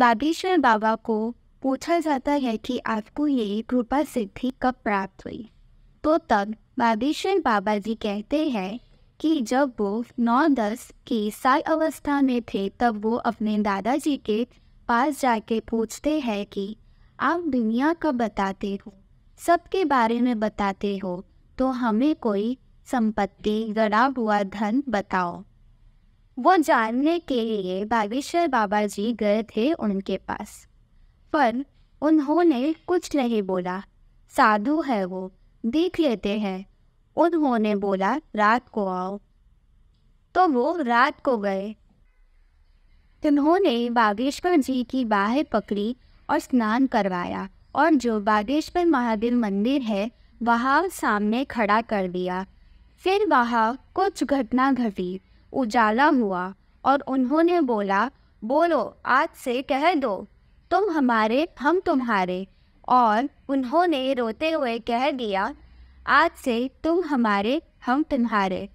बागेश्वर बाबा को पूछा जाता है कि आपको ये कृपा सिद्धि कब प्राप्त हुई तो तब बागेश्वर बाबा जी कहते हैं कि जब वो नौ दस की साल अवस्था में थे तब वो अपने दादाजी के पास जाके पूछते हैं कि आप दुनिया का बताते हो सबके बारे में बताते हो तो हमें कोई संपत्ति गड़ा हुआ धन बताओ वो जानने के लिए बागेश्वर बाबा जी गए थे उनके पास पर उन्होंने कुछ नहीं बोला साधु है वो देख लेते हैं उन्होंने बोला रात को आओ तो वो रात को गए उन्होंने बागेश्वर जी की बाहें पकड़ी और स्नान करवाया और जो बागेश्वर महादेव मंदिर है वहाँ सामने खड़ा कर दिया फिर वहाँ कुछ घटना घटी उजाला हुआ और उन्होंने बोला बोलो आज से कह दो तुम हमारे हम तुम्हारे और उन्होंने रोते हुए कह दिया आज से तुम हमारे हम तुम्हारे